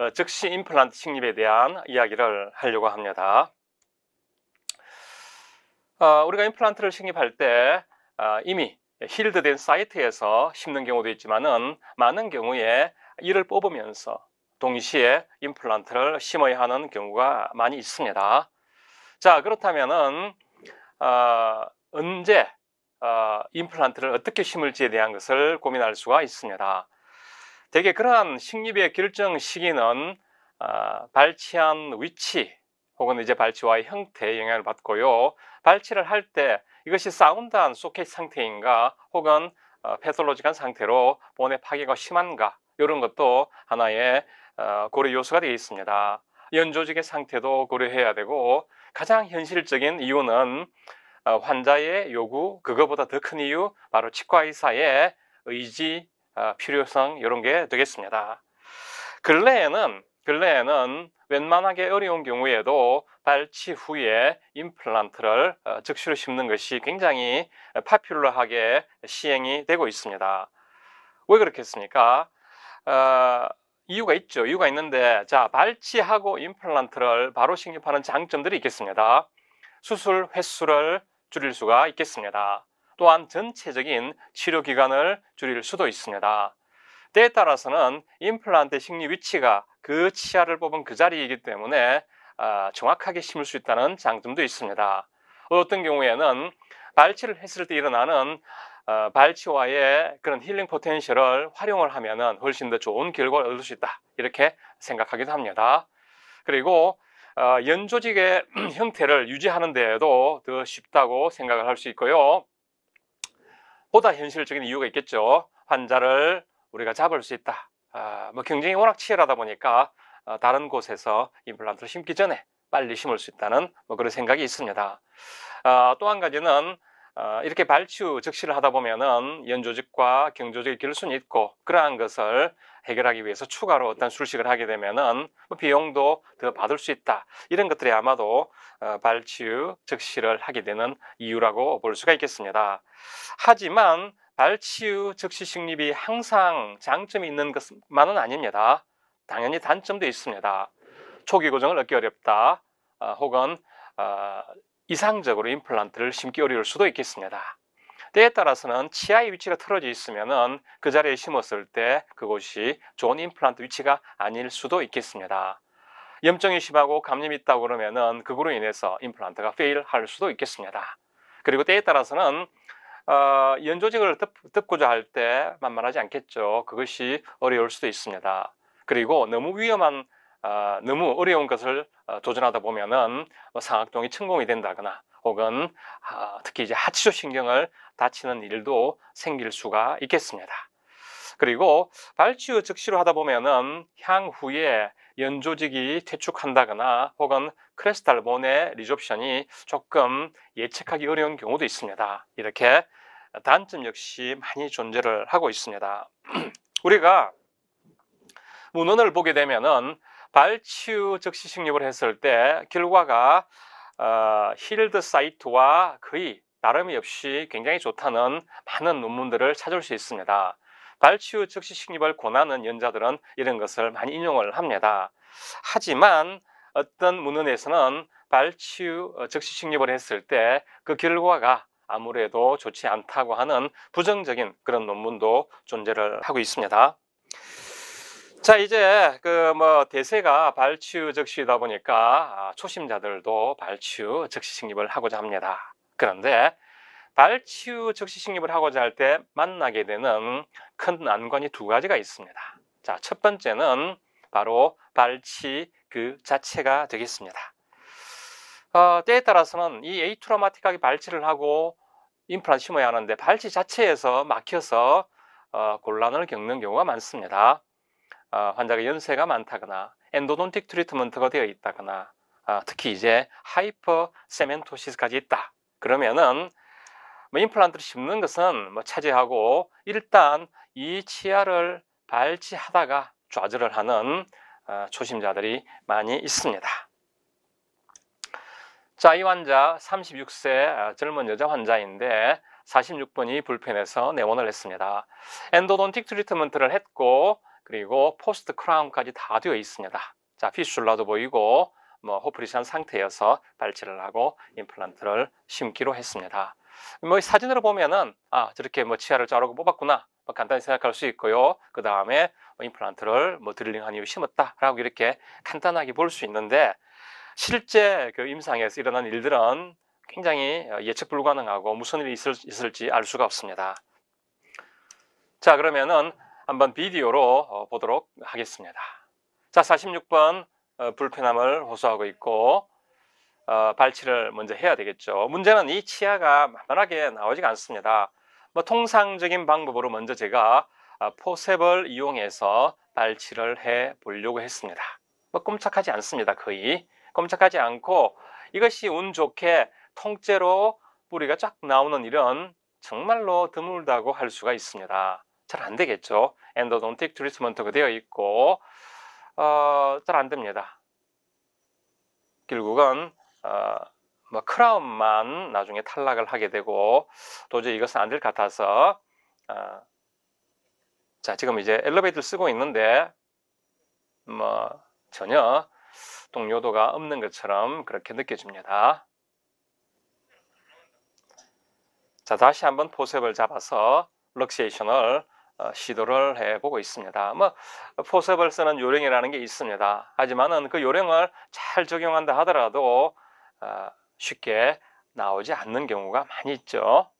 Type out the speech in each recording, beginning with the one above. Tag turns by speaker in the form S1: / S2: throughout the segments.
S1: 어, 즉시 임플란트 식립에 대한 이야기를 하려고 합니다. 어, 우리가 임플란트를 식립할 때 어, 이미 힐드된 사이트에서 심는 경우도 있지만은 많은 경우에 이를 뽑으면서 동시에 임플란트를 심어야 하는 경우가 많이 있습니다. 자 그렇다면은 언제 임플란트를 어떻게 심을지에 대한 것을 고민할 수가 있습니다. 대개 그러한 식립의 결정 시기는 아, 발치한 위치 혹은 이제 발치와의 형태에 영향을 받고요. 발치를 할 때 이것이 사운드한 소켓 상태인가 혹은 어, 패톨로직한 상태로 본의 파괴가 심한가 이런 것도 하나의 어, 고려 요소가 되어 있습니다. 연조직의 상태도 고려해야 되고 가장 현실적인 이유는 어, 환자의 요구 그거보다 더 큰 이유 바로 치과 의사의 의지 아, 필요성 이런 게 되겠습니다. 근래에는 근래에는 웬만하게 어려운 경우에도 발치 후에 임플란트를 어, 즉시로 심는 것이 굉장히 파퓰러하게 어, 시행이 되고 있습니다. 왜 그렇겠습니까? 어, 이유가 있죠. 이유가 있는데 자 발치하고 임플란트를 바로 식립하는 장점들이 있겠습니다. 수술 횟수를 줄일 수가 있겠습니다. 또한 전체적인 치료 기간을 줄일 수도 있습니다. 때에 따라서는 임플란트 식리 위치가 그 치아를 뽑은 그 자리이기 때문에 아, 정확하게 심을 수 있다는 장점도 있습니다. 어떤 경우에는 발치를 했을 때 일어나는 어, 발치와의 그런 힐링 포텐셜을 활용을 하면 훨씬 더 좋은 결과를 얻을 수 있다 이렇게 생각하기도 합니다. 그리고 어, 연조직의 형태를 유지하는 데에도 더 쉽다고 생각을 할 수 있고요. 보다 현실적인 이유가 있겠죠. 환자를 우리가 잡을 수 있다. 아, 뭐 경쟁이 워낙 치열하다 보니까 아, 다른 곳에서 임플란트를 심기 전에 빨리 심을 수 있다는 뭐 그런 생각이 있습니다. 아, 또한 가지는 어, 이렇게 발치우즉시를 하다 보면은 연조직과 경조직의 결손이 있고 그러한 것을 해결하기 위해서 추가로 어떤 술식을 하게 되면은 뭐 비용도 더 받을 수 있다 이런 것들이 아마도 어, 발치우즉시를 하게 되는 이유라고 볼 수가 있겠습니다. 하지만 발치우즉시 식립이 항상 장점이 있는 것만은 아닙니다. 당연히 단점도 있습니다. 초기 고정을 얻기 어렵다 어, 혹은 이상적으로 임플란트를 심기 어려울 수도 있겠습니다. 때에 따라서는 치아의 위치가 틀어져 있으면그 자리에 심었을 때 그곳이 좋은 임플란트 위치가 아닐 수도 있겠습니다. 염증이 심하고 감염이 있다고 그러면 그거로 인해서 임플란트가 페일할 수도 있겠습니다. 그리고 때에 따라서는 어, 연조직을 덮, 고자 할 때 만만하지 않겠죠. 그것이 어려울 수도 있습니다. 그리고 너무 위험한 아, 너무 어려운 것을 아, 도전하다 보면은 뭐 상악동이 천공이 된다거나 혹은 아, 특히 이제 하치조 신경을 다치는 일도 생길 수가 있겠습니다. 그리고 발치의 즉시로 하다 보면은 향후에 연조직이 퇴축한다거나 혹은 크레스탈몬의 리조션이 조금 예측하기 어려운 경우도 있습니다. 이렇게 단점 역시 많이 존재를 하고 있습니다. 우리가 문헌을 보게 되면은 발치우 즉시식립을 했을 때 결과가 어, 힐드 사이트와 거의 나름이 없이 굉장히 좋다는 많은 논문들을 찾을 수 있습니다. 발치우 즉시식립을 권하는 연자들은 이런 것을 많이 인용을 합니다. 하지만 어떤 문헌에서는 발치우 어, 즉시식립을 했을 때 그 결과가 아무래도 좋지 않다고 하는 부정적인 그런 논문도 존재를 하고 있습니다. 자 이제 그 뭐 대세가 발치유 적시다 보니까 아, 초심자들도 발치유 적시 식립을 하고자 합니다. 그런데 발치유 적시 식립을 하고자 할 때 만나게 되는 큰 난관이 두 가지가 있습니다. 자 첫 번째는 바로 발치 그 자체가 되겠습니다. 어, 때에 따라서는 이에이트로마틱하게 발치를 하고 임플란트 심어야 하는데 발치 자체에서 막혀서 어, 곤란을 겪는 경우가 많습니다. 아, 환자가 연세가 많다거나 엔도돈틱 트리트먼트가 되어 있다거나 아, 특히 이제 하이퍼 세멘토시스까지 있다. 그러면은 뭐 임플란트를 심는 것은 뭐 차지하고 일단 이 치아를 발치하다가 좌절을 하는 초심자들이 아, 많이 있습니다. 자, 이 환자 36세 젊은 여자 환자인데 46번이 불편해서 내원을 했습니다. 엔도돈틱 트리트먼트를 했고 그리고 포스트 크라운까지 다 되어 있습니다. 자, 피슐라도 보이고 뭐 호프리시한 상태여서 발치를 하고 임플란트를 심기로 했습니다. 뭐 사진으로 보면은 아 저렇게 뭐 치아를 자르고 뽑았구나 뭐 간단히 생각할 수 있고요. 그 다음에 뭐 임플란트를 뭐 드릴링한 이후 심었다라고 이렇게 간단하게 볼 수 있는데 실제 그 임상에서 일어난 일들은 굉장히 예측 불가능하고 무슨 일이 있을, 있을지 알 수가 없습니다. 자 그러면은 한번 비디오로 어, 보도록 하겠습니다. 자, 46번 어, 불편함을 호소하고 있고 어, 발치를 먼저 해야 되겠죠. 문제는 이 치아가 만만하게 나오지가 않습니다. 뭐 통상적인 방법으로 먼저 제가 포셉을 이용해서 발치를 해 보려고 했습니다. 뭐 꼼짝하지 않습니다. 거의 꼼짝하지 않고 이것이 운 좋게 통째로 뿌리가 쫙 나오는 일은 정말로 드물다고 할 수가 있습니다. 잘안 되겠죠. 엔도돈틱 트리트먼트가 되어 있고 어, 잘 안 됩니다. 결국은 어, 뭐 크라운만 나중에 탈락을 하게 되고 도저히 이것은 안 될 것 같아서 어, 자 지금 이제 엘리베이터를 쓰고 있는데 뭐 전혀 동요도가 없는 것처럼 그렇게 느껴집니다. 자 다시 한번 포셉을 잡아서 럭시에이션을 어, 시도를 해보고 있습니다. 뭐포셉을 쓰는 요령이라는 게 있습니다. 하지만은 그 요령을 잘 적용한다 하더라도 어, 쉽게 나오지 않는 경우가 많이 있죠.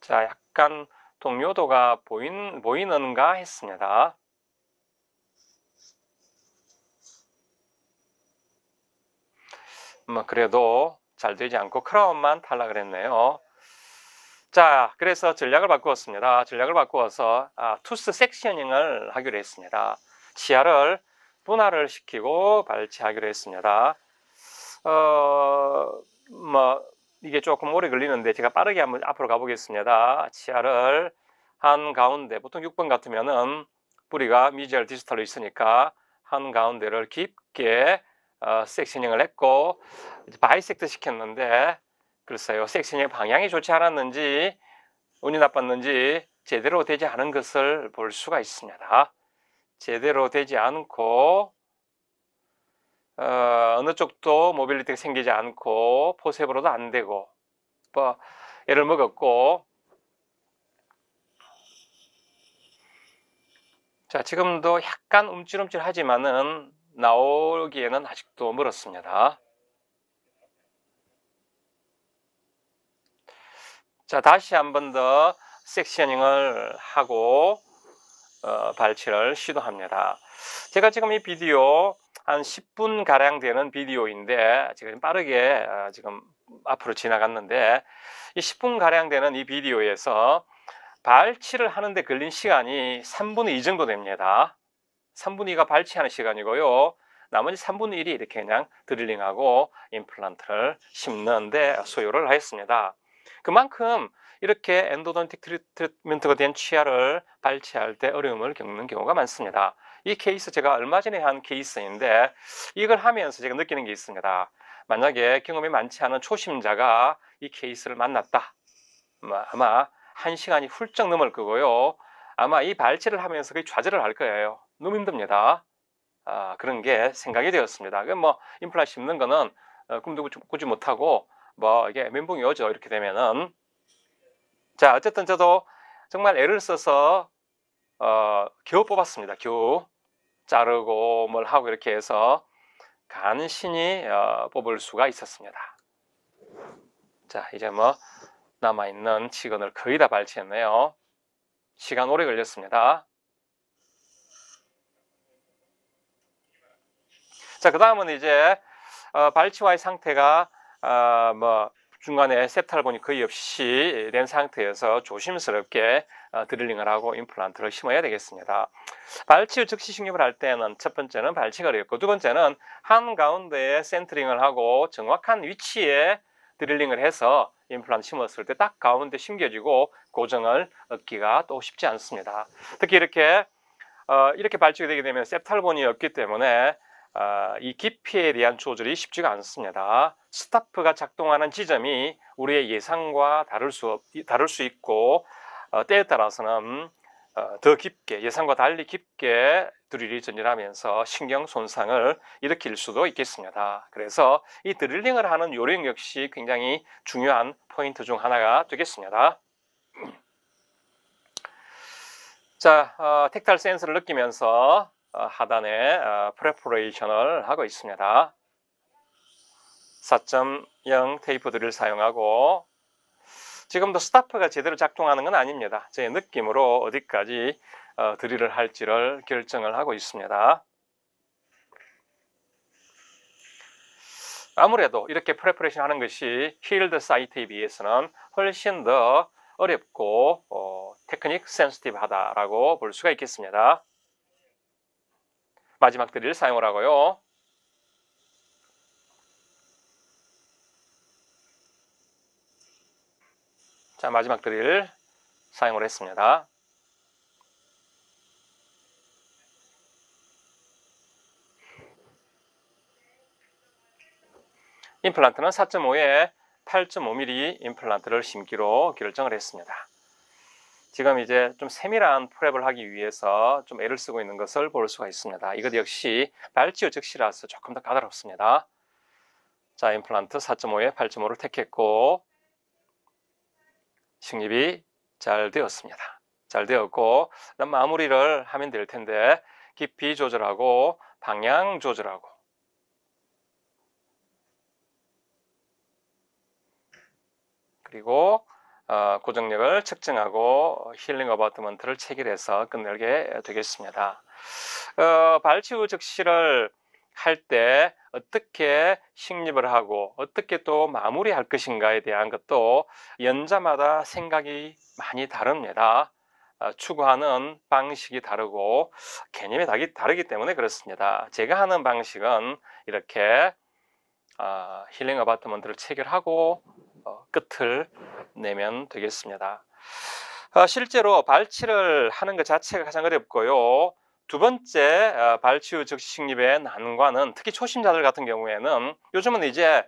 S1: 자, 약간 동료도가 보인, 보이는가 했습니다. 뭐 그래도 잘 되지 않고 크라운만 탈락을 했네요. 자, 그래서 전략을 바꾸었습니다. 전략을 바꾸어서 아, 투스 섹셔닝을 하기로 했습니다. 시야를 분할을 시키고 발치하기로 했습니다. 어, 뭐, 이게 조금 오래 걸리는데 제가 빠르게 한번 앞으로 가보겠습니다. 치아를 한 가운데, 보통 6번 같으면은 뿌리가 미지알 디지털로 있으니까 한 가운데를 깊게 어, 섹시닝을 했고 바이섹트 시켰는데 글쎄요, 섹션의 방향이 좋지 않았는지 운이 나빴는지 제대로 되지 않은 것을 볼 수가 있습니다. 제대로 되지 않고 어, 느 쪽도 모빌리티가 생기지 않고 포셉으로도 안 되고 뭐 애를 먹었고 자 지금도 약간 움찔움찔하지만은 나오기에는 아직도 멀었습니다. 자, 다시 한 번 더 섹셔닝을 하고 어, 발치를 시도합니다. 제가 지금 이 비디오 한 10분 가량 되는 비디오인데 지금 빠르게 어, 지금 앞으로 지나갔는데 이 10분 가량 되는 이 비디오에서 발치를 하는데 걸린 시간이 3분의 2 정도 됩니다. 3분의 2가 발치하는 시간이고요. 나머지 3분의 1이 이렇게 그냥 드릴링하고 임플란트를 심는데 소요를 하였습니다. 그만큼 이렇게 엔도던틱 트리트먼트가 된 치아를 발치할 때 어려움을 겪는 경우가 많습니다. 이 케이스 제가 얼마 전에 한 케이스인데 이걸 하면서 제가 느끼는 게 있습니다. 만약에 경험이 많지 않은 초심자가 이 케이스를 만났다. 아마 한 시간이 훌쩍 넘을 거고요. 아마 이 발치를 하면서 그 좌절을 할 거예요. 너무 힘듭니다. 아, 그런 게 생각이 되었습니다. 그뭐 임플란트 심는 거는 어, 꿈도 꾸지 못하고 뭐 이게 멘붕이 오죠. 이렇게 되면은. 자, 어쨌든 저도 정말 애를 써서 어, 겨우 뽑았습니다. 겨우 자르고 뭘 하고 이렇게 해서 간신히 어, 뽑을 수가 있었습니다. 자, 이제 뭐 남아있는 직원을 거의 다 발치했네요. 시간 오래 걸렸습니다. 자, 그 다음은 이제 어, 발치와의 상태가 아, 뭐 중간에 세타를 보니 거의 없이 된 상태에서 조심스럽게 어, 드릴링을 하고 임플란트를 심어야 되겠습니다. 발치를 즉시 식립을 할 때는 첫 번째는 발치가 어렵고 두 번째는 한가운데에 센트링을 하고 정확한 위치에 드릴링을 해서 임플란트 심었을 때 딱 가운데 심겨지고 고정을 얻기가 또 쉽지 않습니다. 특히 이렇게 어, 이렇게 발치가 되게 되면 세탈본이 없기 때문에 아, 이 깊이에 대한 조절이 쉽지가 않습니다. 스타프가 작동하는 지점이 우리의 예상과 다를 수, 다를 수 있고 어, 때에 따라서는 어, 더 깊게 예상과 달리 깊게 드릴이 전진하면서 신경 손상을 일으킬 수도 있겠습니다. 그래서 이 드릴링을 하는 요령 역시 굉장히 중요한 포인트 중 하나가 되겠습니다. 자, 어, 택탈 센서를 느끼면서 어, 하단에 어, 프레퍼레이션을 하고 있습니다. 4.0 테이프들을 사용하고 지금도 스타프가 제대로 작동하는 건 아닙니다. 제 느낌으로 어디까지 어, 드릴을 할지를 결정을 하고 있습니다. 아무래도 이렇게 프레퍼레이션 하는 것이 힐드 사이트에 비해서는 훨씬 더 어렵고 어, 테크닉 센스티브하다라고 볼 수가 있겠습니다. 마지막 드릴 사용을 하고요. 자, 마지막 드릴 사용을 했습니다. 임플란트는 4.5에 8.5mm 임플란트를 심기로 결정을 했습니다. 지금 이제 좀 세밀한 프랩을 하기 위해서 좀 애를 쓰고 있는 것을 볼 수가 있습니다. 이것 역시 발치유 즉시라서 조금 더 까다롭습니다. 자, 임플란트 4.5에 8.5를 택했고 식립이 잘 되었습니다. 잘 되었고 마무리를 하면 될 텐데 깊이 조절하고 방향 조절하고 그리고 어, 고정력을 측정하고 힐링 어바트먼트를 체결해서 끝내게 되겠습니다. 어, 발치후 즉시를 할 때 어떻게 식립을 하고 어떻게 또 마무리할 것인가에 대한 것도 연자마다 생각이 많이 다릅니다. 어, 추구하는 방식이 다르고 개념이 다르기 때문에 그렇습니다. 제가 하는 방식은 이렇게 어, 힐링 어바트먼트를 체결하고 어, 끝을 내면 되겠습니다. 아, 실제로 발치를 하는 것 자체가 가장 어렵고요. 두 번째 아, 발치 후 즉시 식립의 난관은 특히 초심자들 같은 경우에는 요즘은 이제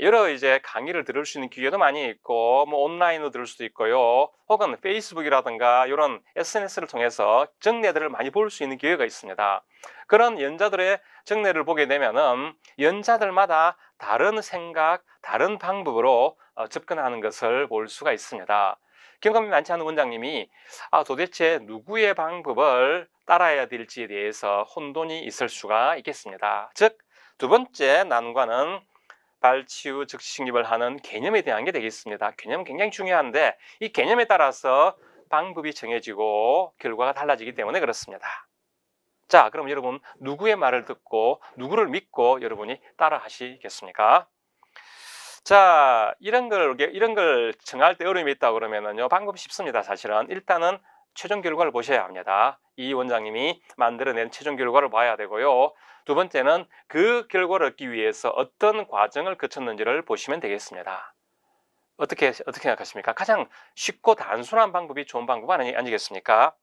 S1: 여러 이제 강의를 들을 수 있는 기회도 많이 있고 뭐 온라인으로 들을 수도 있고요. 혹은 페이스북이라든가 이런 SNS를 통해서 정례들을 많이 볼 수 있는 기회가 있습니다. 그런 연자들의 정례를 보게 되면은 연자들마다 다른 생각, 다른 방법으로 어, 접근하는 것을 볼 수가 있습니다. 경험이 많지 않은 원장님이 아 도대체 누구의 방법을 따라야 될지에 대해서 혼돈이 있을 수가 있겠습니다. 즉 두 번째 난관은 발치우 즉시식립을 하는 개념에 대한 게 되겠습니다. 개념은 굉장히 중요한데 이 개념에 따라서 방법이 정해지고 결과가 달라지기 때문에 그렇습니다. 자, 그럼 여러분 누구의 말을 듣고 누구를 믿고 여러분이 따라하시겠습니까? 자, 이런 걸 이런 걸 정할 때 어려움이 있다 그러면은요 방법이 쉽습니다. 사실은 일단은 최종 결과를 보셔야 합니다. 이 원장님이 만들어낸 최종 결과를 봐야 되고요. 두 번째는 그 결과를 얻기 위해서 어떤 과정을 거쳤는지를 보시면 되겠습니다. 어떻게 어떻게 생각하십니까? 가장 쉽고 단순한 방법이 좋은 방법 아니, 아니겠습니까?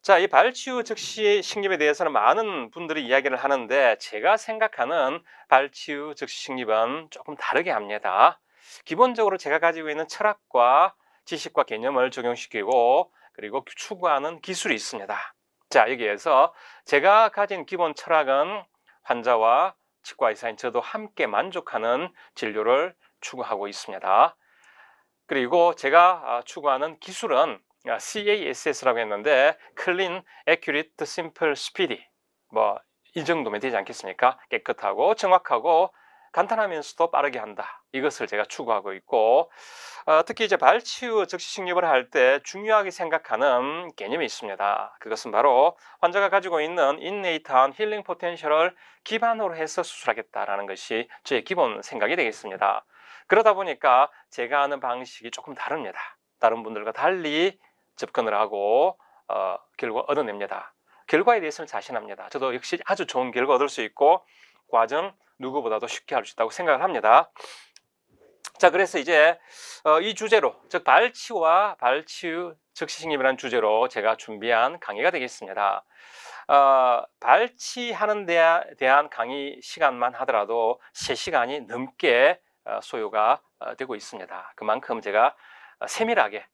S1: 자, 이발치우 즉시 식립에 대해서는 많은 분들이 이야기를 하는데 제가 생각하는 발치우 즉시 식립은 조금 다르게 합니다. 기본적으로 제가 가지고 있는 철학과 지식과 개념을 적용시키고 그리고 추구하는 기술이 있습니다. 자, 여기에서 제가 가진 기본 철학은 환자와 치과 의사인 저도 함께 만족하는 진료를 추구하고 있습니다. 그리고 제가 아, 추구하는 기술은 아, CASS라고 했는데 Clean, Accurate, Simple, Speedy 뭐 이 정도면 되지 않겠습니까? 깨끗하고 정확하고 간단하면서도 빠르게 한다. 이것을 제가 추구하고 있고 어, 특히 이제 발치후 즉시식립을할 때 중요하게 생각하는 개념이 있습니다. 그것은 바로 환자가 가지고 있는 인네이트한 힐링 포텐셜을 기반으로 해서 수술하겠다라는 것이 저의 기본 생각이 되겠습니다. 그러다 보니까 제가 하는 방식이 조금 다릅니다. 다른 분들과 달리 접근을 하고 어, 결과 얻어냅니다. 결과에 대해서는 자신합니다. 저도 역시 아주 좋은 결과 얻을 수 있고 과정 누구보다도 쉽게 할 수 있다고 생각을 합니다. 자, 그래서 이제 어, 이 주제로 즉 발치와 발치즉시식경이라는 주제로 제가 준비한 강의가 되겠습니다. 어, 발치하는 데 대한 강의 시간만 하더라도 3시간이 넘게 어, 소요가 어, 되고 있습니다. 그만큼 제가 세밀하게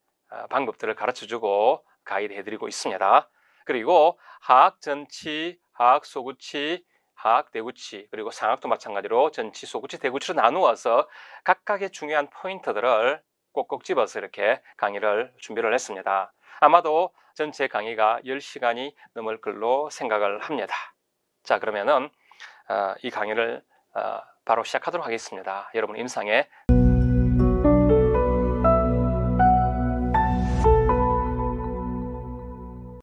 S1: 방법들을 가르쳐주고 가이드해드리고 있습니다. 그리고 하악 전치, 하악 소구치, 하악 대구치, 그리고 상악도 마찬가지로 전치, 소구치, 대구치로 나누어서 각각의 중요한 포인트들을 꼭꼭 집어서 이렇게 강의를 준비를 했습니다. 아마도 전체 강의가 10시간이 넘을 걸로 생각을 합니다. 자 그러면은 어, 이 강의를 어, 바로 시작하도록 하겠습니다. 여러분 임상에